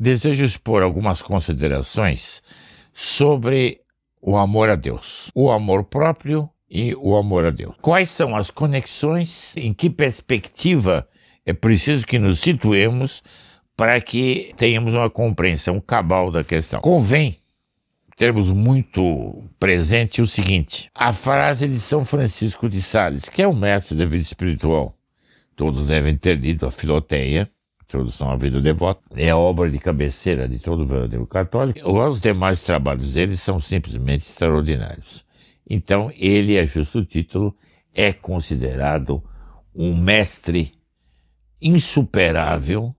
desejo expor algumas considerações sobre o amor a Deus, o amor próprio e o amor a Deus. Quais são as conexões, em que perspectiva é preciso que nos situemos para que tenhamos uma compreensão cabal da questão? Convém termos muito presente o seguinte: a frase de São Francisco de Sales, que é o mestre da vida espiritual. Todos devem ter lido a Filoteia Introdução à Vida Devota, é a obra de cabeceira de todo verdadeiro católico. Os demais trabalhos dele são simplesmente extraordinários. Então, ele, a é justo título, é considerado um mestre insuperável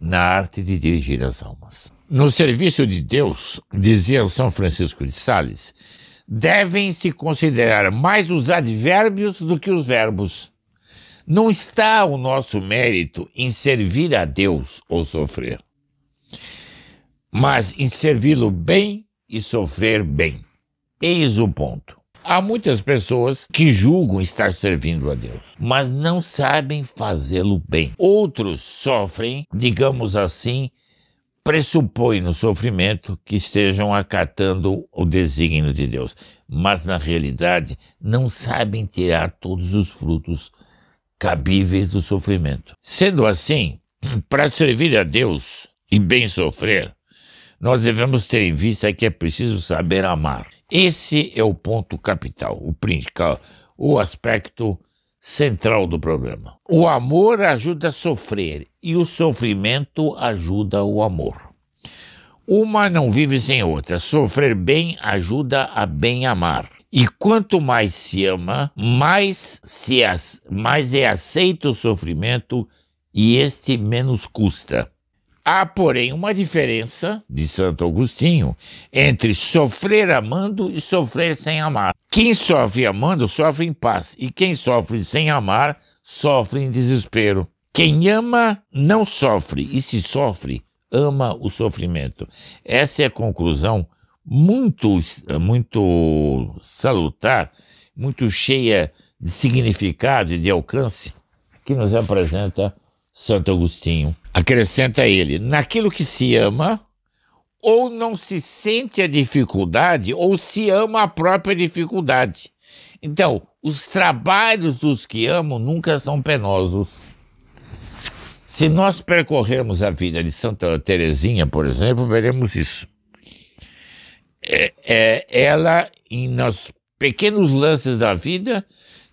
na arte de dirigir as almas. No serviço de Deus, dizia São Francisco de Sales, devem se considerar mais os advérbios do que os verbos. Não está o nosso mérito em servir a Deus ou sofrer, mas em servi-lo bem e sofrer bem. Eis o ponto. Há muitas pessoas que julgam estar servindo a Deus, mas não sabem fazê-lo bem. Outros sofrem, digamos assim, pressupõe no sofrimento que estejam acatando o desígnio de Deus, mas na realidade não sabem tirar todos os frutos cabíveis do sofrimento. Sendo assim, para servir a Deus e bem sofrer, nós devemos ter em vista que é preciso saber amar. Esse é o ponto capital, o principal, o aspecto central do problema. O amor ajuda a sofrer e o sofrimento ajuda o amor. Uma não vive sem outra. Sofrer bem ajuda a bem amar. E quanto mais se ama, mais, se, mais é aceito o sofrimento e este menos custa. Há, porém, uma diferença, de Santo Agostinho, entre sofrer amando e sofrer sem amar. Quem sofre amando sofre em paz, e quem sofre sem amar sofre em desespero. Quem ama não sofre, e se sofre, ama o sofrimento. Essa é a conclusão muito, muito salutar, muito cheia de significado e de alcance que nos apresenta Santo Agostinho. Acrescenta ele: naquilo que se ama, ou não se sente a dificuldade, ou se ama a própria dificuldade. Então, os trabalhos dos que amam nunca são penosos. Se nós percorrermos a vida de Santa Teresinha, por exemplo, veremos isso. É, é, ela, em nos pequenos lances da vida,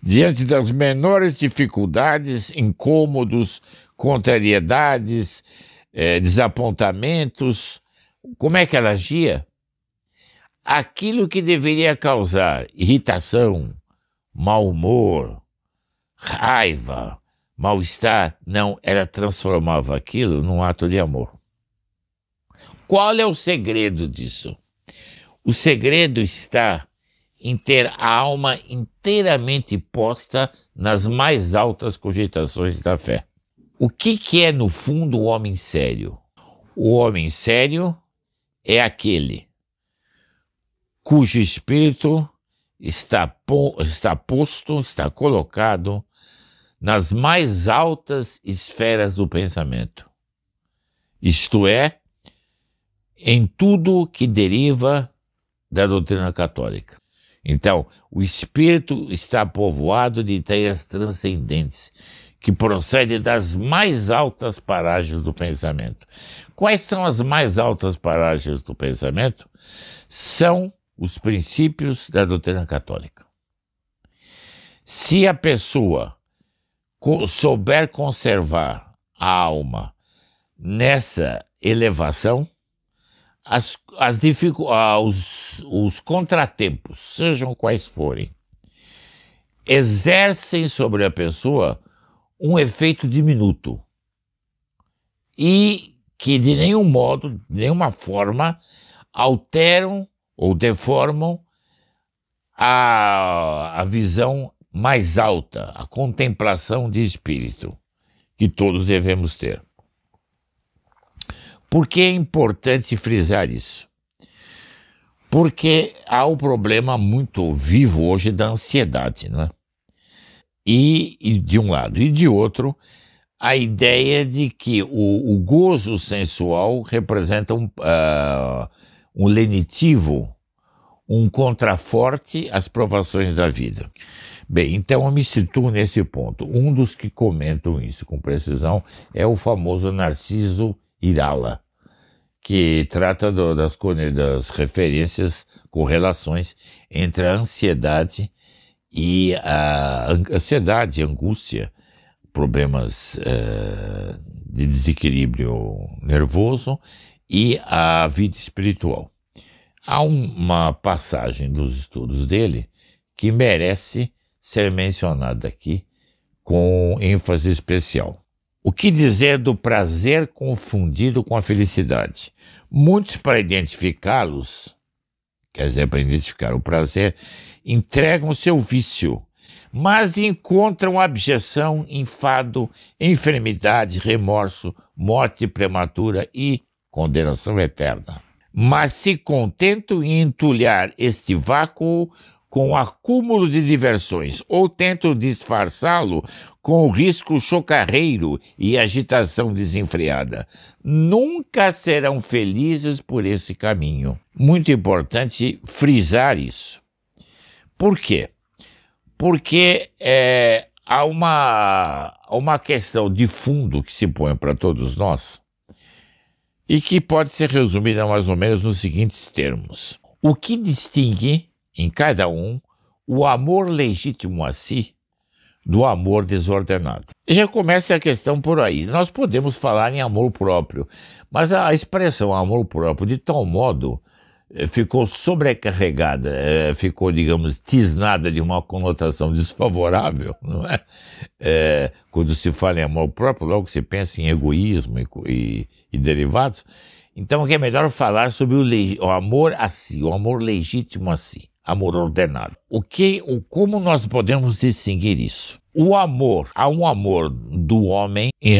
diante das menores dificuldades, incômodos, contrariedades, é, desapontamentos, como é que ela agia? Aquilo que deveria causar irritação, mau humor, raiva, mal-estar, não, ela transformava aquilo num ato de amor. Qual é o segredo disso? O segredo está em ter a alma inteiramente posta nas mais altas cogitações da fé. O que, que é, no fundo, o homem sério? O homem sério é aquele cujo espírito está, po está posto, está colocado nas mais altas esferas do pensamento, isto é, em tudo que deriva da doutrina católica. Então, o espírito está povoado de ideias transcendentes que procedem das mais altas paragens do pensamento. Quais são as mais altas paragens do pensamento? São os princípios da doutrina católica. Se a pessoa souber conservar a alma nessa elevação, as, as dificu os, os contratempos, sejam quais forem, exercem sobre a pessoa um efeito diminuto e que de nenhum modo, de nenhuma forma, alteram ou deformam a, a visão mais alta, a contemplação de espírito que todos devemos ter. Por que é importante frisar isso? Porque há um problema muito vivo hoje da ansiedade, não é? E, e de um lado, e de outro, a ideia de que o, o gozo sensual representa um, uh, um lenitivo, um contraforte às provações da vida. Bem, então eu me situo nesse ponto. Um dos que comentam isso com precisão é o famoso Narciso Irala, que trata do, das, das referências, correlações entre a ansiedade e a ansiedade, angústia, problemas eh, de desequilíbrio nervoso e a vida espiritual. Há uma passagem dos estudos dele que merece ser mencionada aqui com ênfase especial. O que dizer do prazer confundido com a felicidade? Muitos, para identificá-los, quer dizer, para identificar o prazer, entregam seu vício, mas encontram abjeção, enfado, enfermidade, remorso, morte prematura e condenação eterna. Mas se contentam em entulhar este vácuo com o acúmulo de diversões ou tentam disfarçá-lo com o risco chocarreiro e agitação desenfreada. Nunca serão felizes por esse caminho. Muito importante frisar isso. Por quê? Porque é, há uma, uma questão de fundo que se põe para todos nós e que pode ser resumida mais ou menos nos seguintes termos: o que distingue em cada um o amor legítimo a si do amor desordenado. Já começa a questão por aí. Nós podemos falar em amor próprio, mas a expressão amor próprio, de tal modo, eh, ficou sobrecarregada, eh, ficou, digamos, tisnada de uma conotação desfavorável, não é? é quando se fala em amor próprio, logo se pensa em egoísmo e, e, e derivados. Então, é melhor falar sobre o, o amor a si, o amor legítimo a si amor ordenado. O que, o como nós podemos distinguir isso? O amor, há um amor do homem em,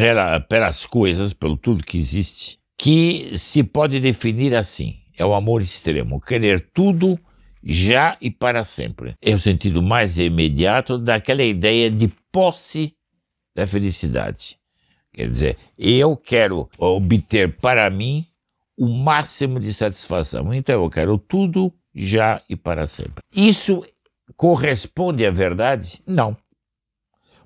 pelas coisas, pelo tudo que existe, que se pode definir assim. É o amor extremo, querer tudo já e para sempre. É o sentido mais imediato daquela ideia de posse da felicidade. Quer dizer, eu quero obter para mim o máximo de satisfação. Então eu quero tudo já e para sempre. Isso corresponde à verdade? Não.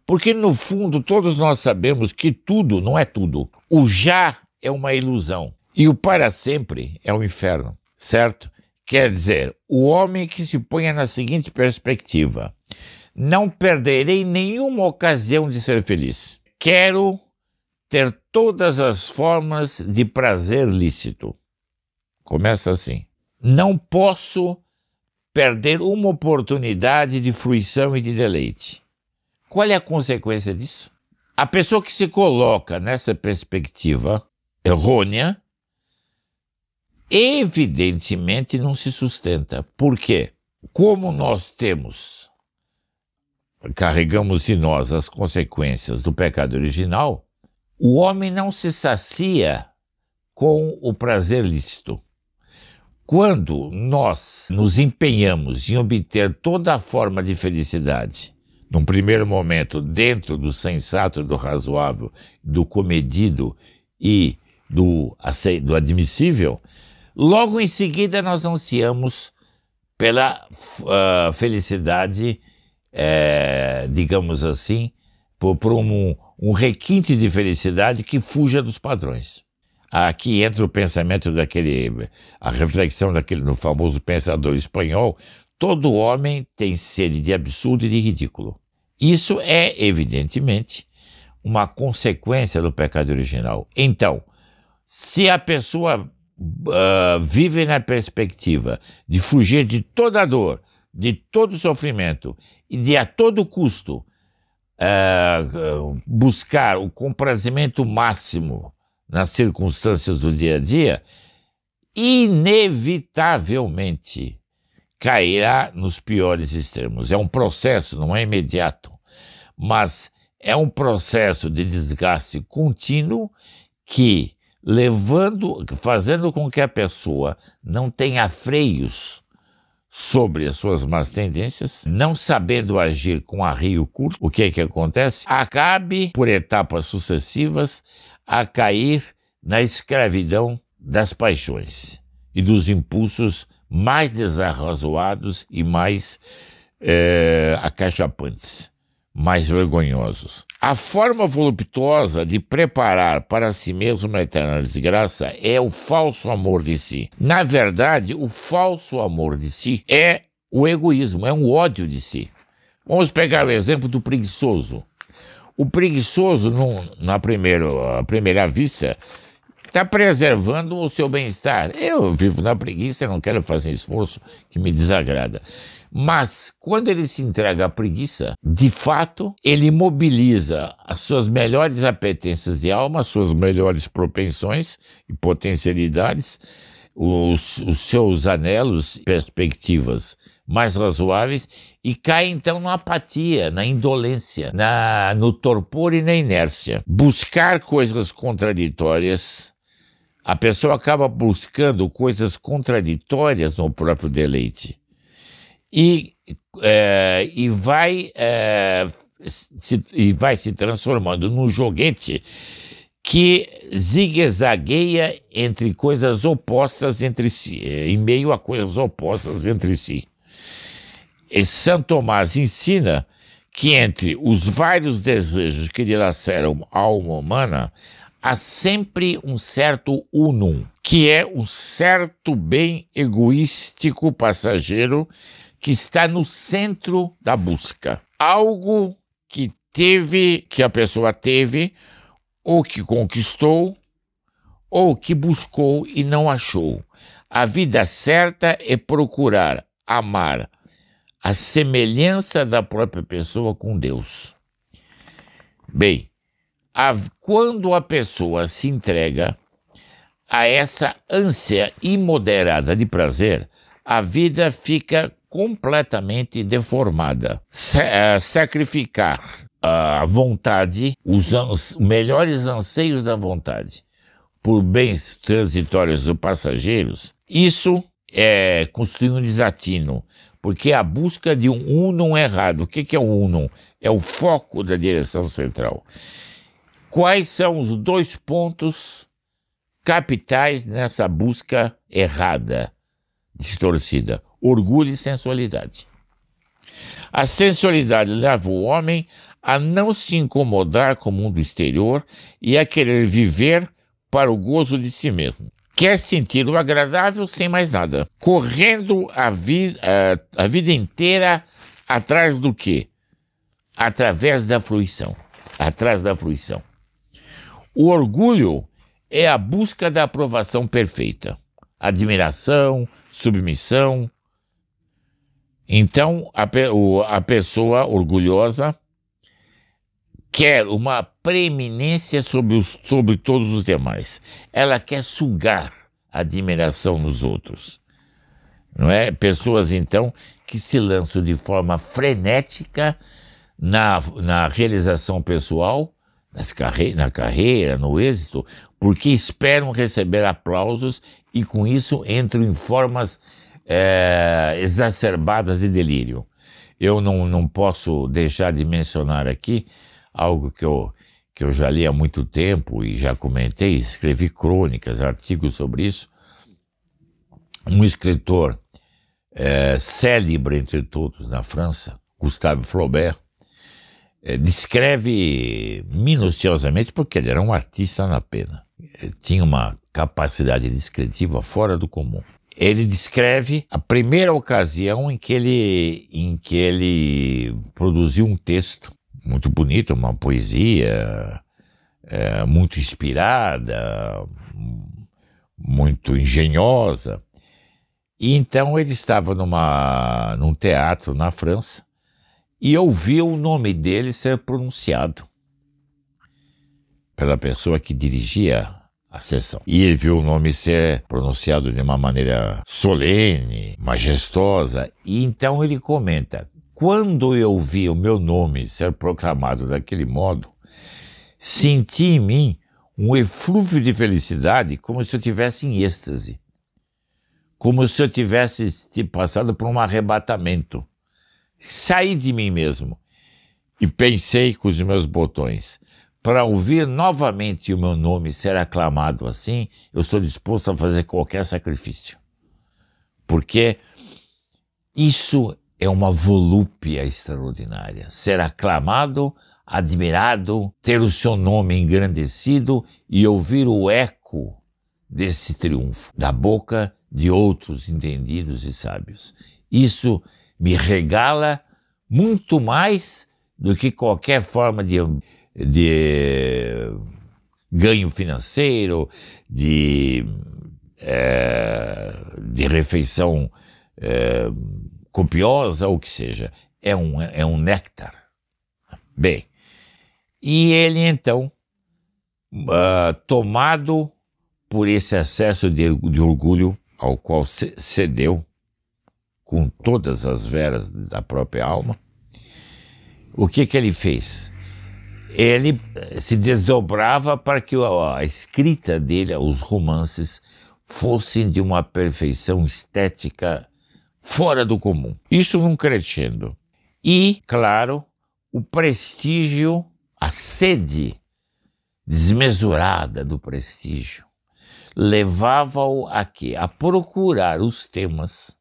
Porque, no fundo, todos nós sabemos que tudo não é tudo. O já é uma ilusão e o para sempre é o inferno, certo? Quer dizer, o homem que se ponha na seguinte perspectiva: não perderei nenhuma ocasião de ser feliz. Quero ter todas as formas de prazer lícito. Começa assim. Não posso perder uma oportunidade de fruição e de deleite. Qual é a consequência disso? A pessoa que se coloca nessa perspectiva errônea, evidentemente não se sustenta. Por quê? Como nós temos, carregamos em nós as consequências do pecado original, o homem não se sacia com o prazer lícito. Quando nós nos empenhamos em obter toda a forma de felicidade, num primeiro momento, dentro do sensato, do razoável, do comedido e do, do admissível, logo em seguida nós ansiamos pela uh, felicidade, é, digamos assim, por, por um, um requinte de felicidade que fuja dos padrões. Aqui entra o pensamento daquele, a reflexão daquele no famoso pensador espanhol: todo homem tem sede de absurdo e de ridículo. Isso é, evidentemente, uma consequência do pecado original. Então, se a pessoa uh, vive na perspectiva de fugir de toda dor, de todo sofrimento e de a todo custo uh, buscar o comprazimento máximo nas circunstâncias do dia a dia, inevitavelmente cairá nos piores extremos. É um processo, não é imediato, mas é um processo de desgaste contínuo que levando, fazendo com que a pessoa não tenha freios sobre as suas más tendências, não sabendo agir com arreio curto, o que é que acontece? Acabe por etapas sucessivas a cair na escravidão das paixões e dos impulsos mais desarrazoados e mais é, acachapantes, mais vergonhosos. A forma voluptuosa de preparar para si mesmo a eterna desgraça é o falso amor de si. Na verdade, o falso amor de si é o egoísmo, é um ódio de si. Vamos pegar o exemplo do preguiçoso. O preguiçoso, num, na primeiro, primeira vista, está preservando o seu bem-estar. Eu vivo na preguiça, não quero fazer esforço que me desagrada. Mas quando ele se entrega à preguiça, de fato, ele mobiliza as suas melhores apetências de alma, as suas melhores propensões e potencialidades, os, os seus anelos e perspectivas mais razoáveis e cai então na apatia, na indolência, na, no torpor e na inércia. Buscar coisas contraditórias, a pessoa acaba buscando coisas contraditórias no próprio deleite e, é, e vai. É, se, e vai se transformando num joguete que zigue-zagueia entre coisas opostas entre si, é, em meio a coisas opostas entre si. E São Tomás ensina que entre os vários desejos que dilaceram a alma humana, há sempre um certo unum, que é um certo bem egoístico passageiro que está no centro da busca. Algo que teve, que a pessoa teve, ou que conquistou, ou que buscou e não achou. A vida certa é procurar, amar, a semelhança da própria pessoa com Deus. Bem, a, quando a pessoa se entrega a essa ânsia imoderada de prazer, a vida fica completamente deformada. Se, uh, sacrificar ah, a vontade, os melhores anseios da vontade, por bens transitórios ou passageiros, isso é, um desatino, porque a busca de um unum é errado. O que, que é o unum? É o foco da direção central. Quais são os dois pontos capitais nessa busca errada, distorcida? Orgulho e sensualidade. A sensualidade leva o homem a não se incomodar com o mundo exterior e a querer viver para o gozo de si mesmo quer sentir o agradável sem mais nada, correndo a, vi a, a vida inteira atrás do que? Através da fruição. Atrás da fruição. O orgulho é a busca da aprovação perfeita, admiração, submissão. Então, a, pe a pessoa orgulhosa quer uma preeminência sobre, os, sobre todos os demais. Ela quer sugar a admiração nos outros. Não é? Pessoas, então, que se lançam de forma frenética na, na realização pessoal, nas carre na carreira, no êxito, porque esperam receber aplausos e, com isso, entram em formas é, exacerbadas de delírio. Eu não, não posso deixar de mencionar aqui algo que eu, que eu já li há muito tempo e já comentei, escrevi crônicas, artigos sobre isso. Um escritor é, célebre entre todos na França, Gustave Flaubert, é, descreve minuciosamente, porque ele era um artista na pena, eh, tinha uma capacidade descritiva fora do comum ele descreve a primeira ocasião em que ele, em que ele produziu um texto muito bonita, uma poesia é, muito inspirada, muito engenhosa. E então ele estava numa, num teatro na França e ouviu o nome dele ser pronunciado pela pessoa que dirigia a sessão. E ele viu o nome ser pronunciado de uma maneira solene, majestosa, e então ele comenta: quando eu vi o meu nome ser proclamado daquele modo, senti em mim um eflúvio de felicidade como se eu tivesse em êxtase, como se eu tivesse passado por um arrebatamento. Saí de mim mesmo e pensei com os meus botões. Para ouvir novamente o meu nome ser aclamado assim, eu estou disposto a fazer qualquer sacrifício. Porque isso é uma volúpia extraordinária. Ser aclamado, admirado, ter o seu nome engrandecido e ouvir o eco desse triunfo da boca de outros entendidos e sábios. Isso me regala muito mais do que qualquer forma de, de ganho financeiro, de, é, de refeição é, copiosa ou o que seja, é um, é um néctar. Bem, e ele então, uh, tomado por esse excesso de, de orgulho ao qual cedeu, com todas as veras da própria alma, o que, que ele fez? Ele se desdobrava para que a escrita dele, os romances, fossem de uma perfeição estética fora do comum. Isso vem crescendo. E, claro, o prestígio, a sede desmesurada do prestígio, levava-o a quê? A procurar os temas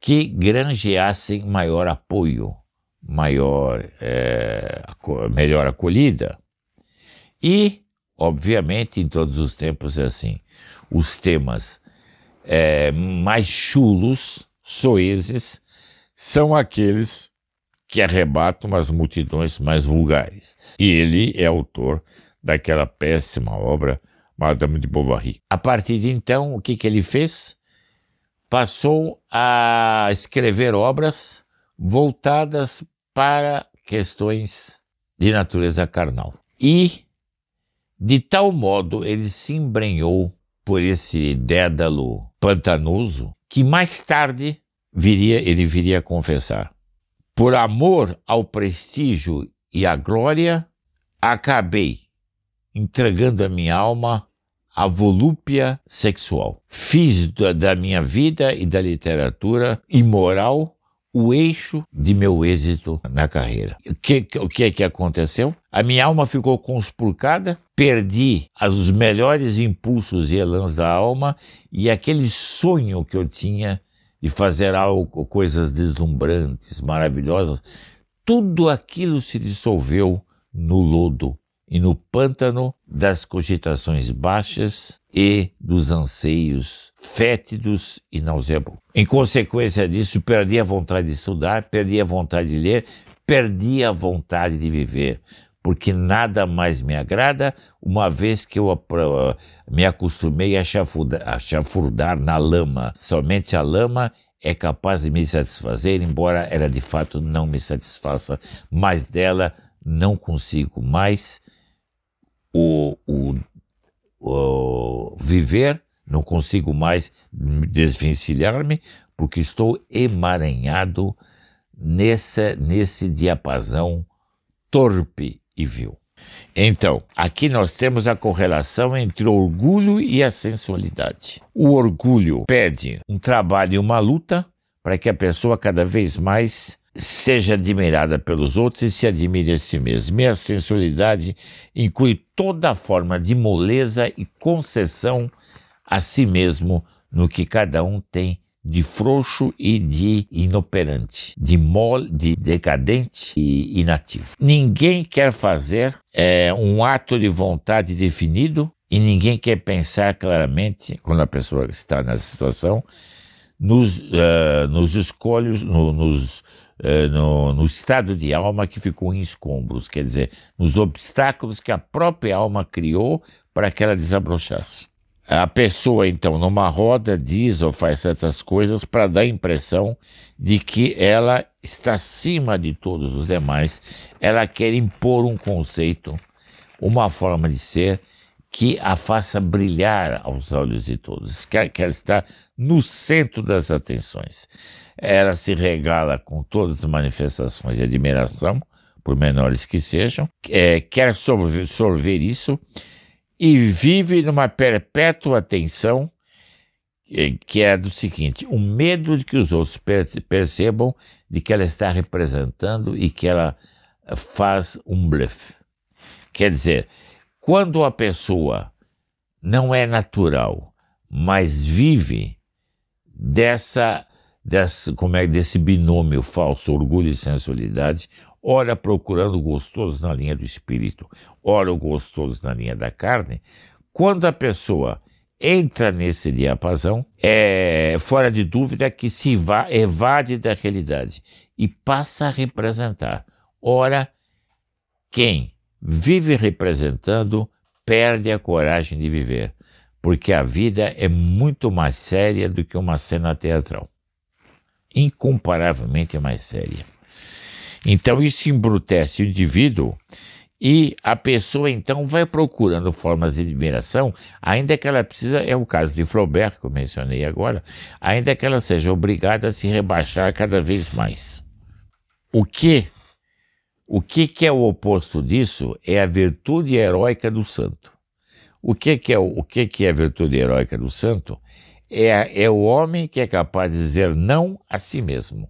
que granjeassem maior apoio, maior, é, melhor acolhida. E, obviamente, em todos os tempos é assim, os temas é, mais chulos soezes são aqueles que arrebatam as multidões mais vulgares. E ele é autor daquela péssima obra Madame de Bovary. A partir de então, o que, que ele fez? Passou a escrever obras voltadas para questões de natureza carnal. E, de tal modo, ele se embrenhou por esse dédalo pantanoso que mais tarde viria, ele viria a confessar. Por amor ao prestígio e à glória, acabei entregando a minha alma à volúpia sexual. Fiz da, da minha vida e da literatura imoral o eixo de meu êxito na carreira. O que, o que é que aconteceu? A minha alma ficou conspurcada, perdi os melhores impulsos e elãs da alma e aquele sonho que eu tinha de fazer algo, coisas deslumbrantes, maravilhosas, tudo aquilo se dissolveu no lodo e no pântano das cogitações baixas e dos anseios fétidos e nauseabundos. Em consequência disso, perdi a vontade de estudar, perdi a vontade de ler, perdi a vontade de viver, porque nada mais me agrada, uma vez que eu me acostumei a chafurdar, a chafurdar na lama. Somente a lama é capaz de me satisfazer, embora ela de fato não me satisfaça, mas dela não consigo mais o, o, o viver não consigo mais desvencilhar-me porque estou emaranhado nessa, nesse diapasão torpe e vil. Então, aqui nós temos a correlação entre o orgulho e a sensualidade. O orgulho pede um trabalho e uma luta para que a pessoa cada vez mais seja admirada pelos outros e se admire a si mesma. E a sensualidade inclui toda forma de moleza e concessão a si mesmo no que cada um tem de frouxo e de inoperante, de mole, de decadente e inativo. Ninguém quer fazer é, um ato de vontade definido e ninguém quer pensar claramente, quando a pessoa está nessa situação, nos, uh, nos escolhos, no, nos, uh, no, no estado de alma que ficou em escombros, quer dizer, nos obstáculos que a própria alma criou para que ela desabrochasse. A pessoa, então, numa roda diz ou faz certas coisas para dar a impressão de que ela está acima de todos os demais. Ela quer impor um conceito, uma forma de ser que a faça brilhar aos olhos de todos, Quer estar no centro das atenções. Ela se regala com todas as manifestações de admiração, por menores que sejam, é, quer sorver, sorver isso e vive numa perpétua tensão eh, que é do seguinte: o medo de que os outros percebam de que ela está representando e que ela eh, faz um bluff. Quer dizer, quando a pessoa não é natural, mas vive dessa, dessa como é desse binômio falso orgulho e sensualidade, ora procurando gostoso na linha do espírito, ora o gostoso na linha da carne, quando a pessoa entra nesse diapasão, é fora de dúvida que se evade da realidade e passa a representar. Ora, quem vive representando perde a coragem de viver, porque a vida é muito mais séria do que uma cena teatral incomparavelmente mais séria. Então isso embrutece o indivíduo e a pessoa então vai procurando formas de admiração, ainda que ela precisa, é o caso de Flaubert que eu mencionei agora, ainda que ela seja obrigada a se rebaixar cada vez mais. O que o que, que é o oposto disso é a virtude heróica do santo. O que, que é o que, que é a virtude heróica do santo? É, é o homem que é capaz de dizer não a si mesmo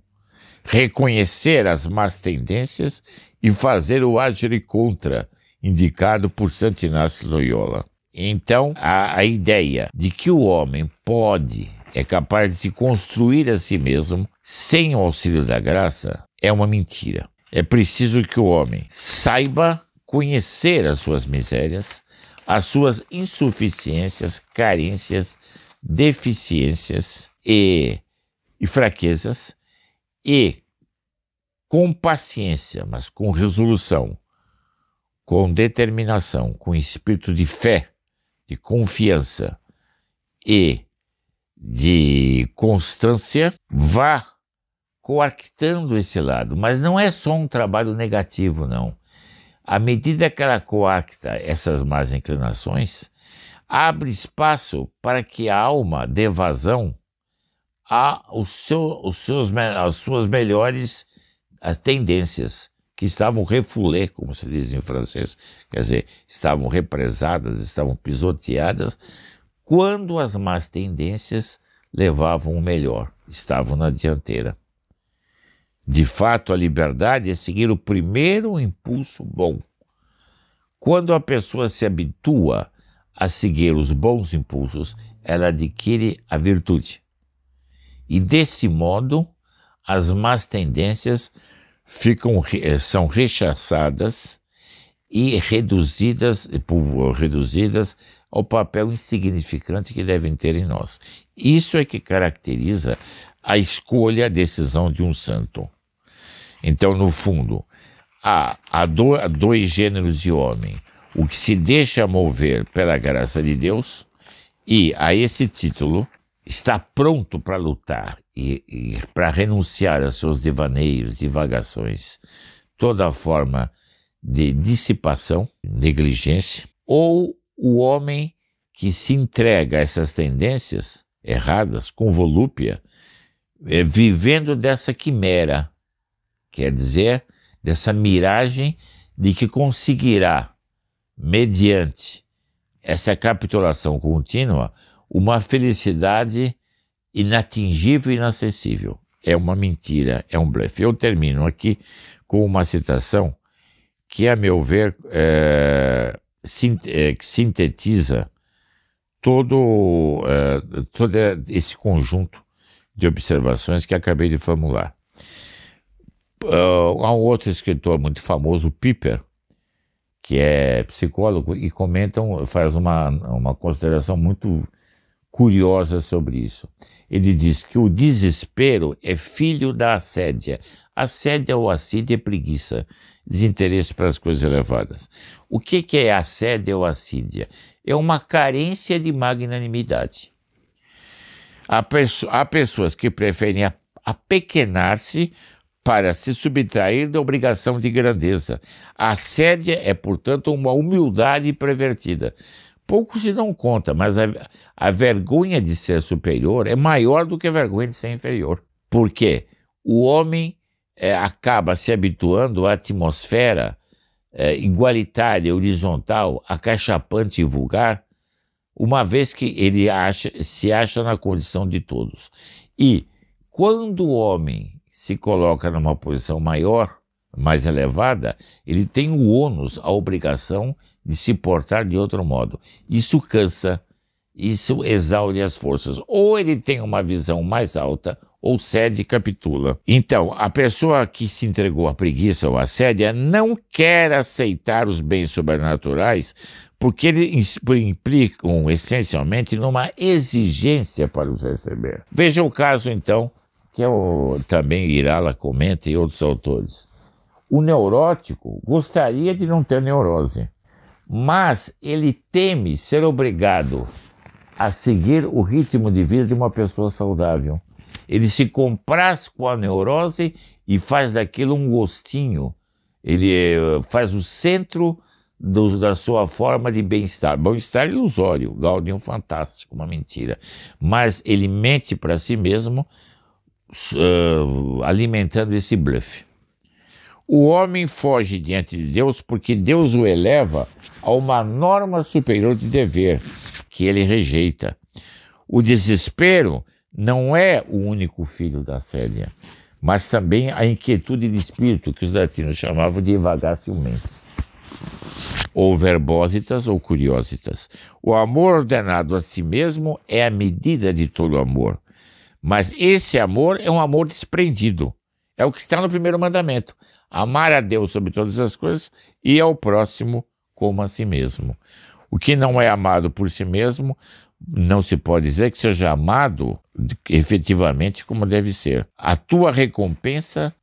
reconhecer as más tendências e fazer o agere contra, indicado por Santo Inácio Loyola. Então, a, a ideia de que o homem pode, é capaz de se construir a si mesmo sem o auxílio da graça, é uma mentira. É preciso que o homem saiba conhecer as suas misérias, as suas insuficiências, carências, deficiências e, e fraquezas, e, com paciência, mas com resolução, com determinação, com espírito de fé, de confiança e de constância, vá coartando esse lado. Mas não é só um trabalho negativo, não. À medida que ela coacta essas más inclinações, abre espaço para que a alma dê vazão a o seu, os seus, as suas melhores as eh, tendências, que estavam refulé, como se diz em francês, quer dizer, estavam represadas, estavam pisoteadas, quando as más tendências levavam o melhor, estavam na dianteira. De fato, a liberdade é seguir o primeiro impulso bom. Quando a pessoa se habitua a seguir os bons impulsos, ela adquire a virtude. E desse modo, as más tendências ficam, eh, são rechaçadas e reduzidas, eh, reduzidas ao papel insignificante que devem ter em nós. Isso é que caracteriza a escolha, a decisão de um santo. Então, no fundo, há, há dois gêneros de homem: o que se deixa mover pela graça de Deus, e a esse título, está pronto para lutar e, e para renunciar aos seus devaneios, divagações, toda forma de dissipação, negligência, ou o homem que se entrega a essas tendências erradas, com volúpia, é, vivendo dessa quimera, quer dizer, dessa miragem de que conseguirá, mediante essa capitulação contínua, uma felicidade inatingível e inacessível. É uma mentira, é um blefe. Eu termino aqui com uma citação que, a meu ver, é, sint é, sintetiza todo, é, todo esse conjunto de observações que acabei de formular. Uh, há um outro escritor muito famoso, Piper, que é psicólogo, e comentam, faz uma, uma consideração muito curiosa sobre isso. Ele diz que o desespero é filho da assédia. Assédia ou assídia é preguiça, desinteresse para as coisas elevadas. O que, que é assédia ou assídia? É uma carência de magnanimidade. Há, perso há pessoas que preferem apequenar-se para se subtrair da obrigação de grandeza. A assédia é, portanto, uma humildade pervertida. Poucos se dão conta, mas a, a vergonha de ser superior é maior do que a vergonha de ser inferior. Por quê? O homem é, acaba se habituando à atmosfera é, igualitária, horizontal, acachapante e vulgar, uma vez que ele acha, se acha na condição de todos. E quando o homem se coloca numa posição maior, mais elevada, ele tem o ônus, a obrigação de se portar de outro modo. Isso cansa, isso exaure as forças. Ou ele tem uma visão mais alta, ou cede e capitula. Então, a pessoa que se entregou à preguiça ou à sédia não quer aceitar os bens sobrenaturais porque eles implicam essencialmente numa exigência para os receber. Veja o caso, então, que eu, também Irala comenta e outros autores. O neurótico gostaria de não ter neurose, mas ele teme ser obrigado a seguir o ritmo de vida de uma pessoa saudável. Ele se compraz com a neurose e faz daquilo um gostinho. Ele eh, faz o centro do, da sua forma de bem-estar. Bom-estar ilusório, Gaudium fantástico, uma mentira. Mas ele mente para si mesmo, uh, alimentando esse bluff. O homem foge diante de Deus porque Deus o eleva a uma norma superior de dever, que ele rejeita. O desespero não é o único filho da Célia, mas também a inquietude de espírito, que os latinos chamavam de vagaciumento, ou verbositas ou curiositas. O amor ordenado a si mesmo é a medida de todo amor, mas esse amor é um amor desprendido. É o que está no primeiro mandamento amar a Deus sobre todas as coisas e ao próximo como a si mesmo. O que não é amado por si mesmo, não se pode dizer que seja amado efetivamente como deve ser. A tua recompensa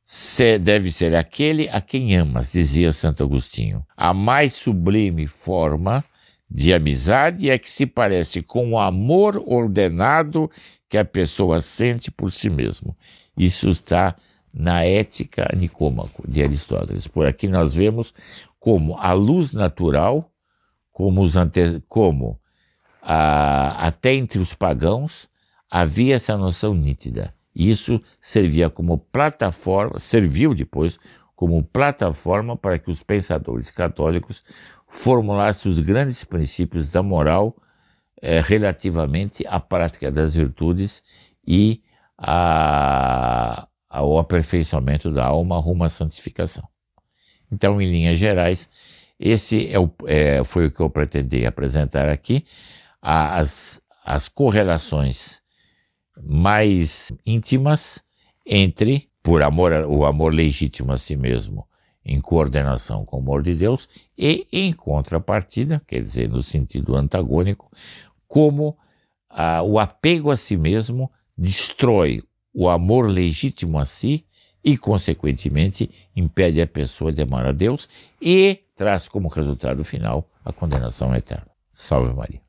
deve ser aquele a quem amas, dizia Santo Agostinho. A mais sublime forma de amizade é que se parece com o amor ordenado que a pessoa sente por si mesmo. Isso está na Ética Nicômaco de Aristóteles. Por aqui nós vemos como a luz natural, como, os ante... como a... até entre os pagãos, havia essa noção nítida. Isso servia como plataforma, serviu depois como plataforma para que os pensadores católicos formulassem os grandes princípios da moral eh, relativamente à prática das virtudes e a, ao aperfeiçoamento da alma rumo à santificação. Então, em linhas gerais, esse é o, é, foi o que eu pretendi apresentar aqui, as, as correlações mais íntimas entre por amor, o amor legítimo a si mesmo, em coordenação com o amor de Deus, e em contrapartida, quer dizer, no sentido antagônico, como ah, o apego a si mesmo destrói o amor legítimo a si e, consequentemente, impede a pessoa de amar a Deus e traz como resultado final a condenação eterna. Salve Maria.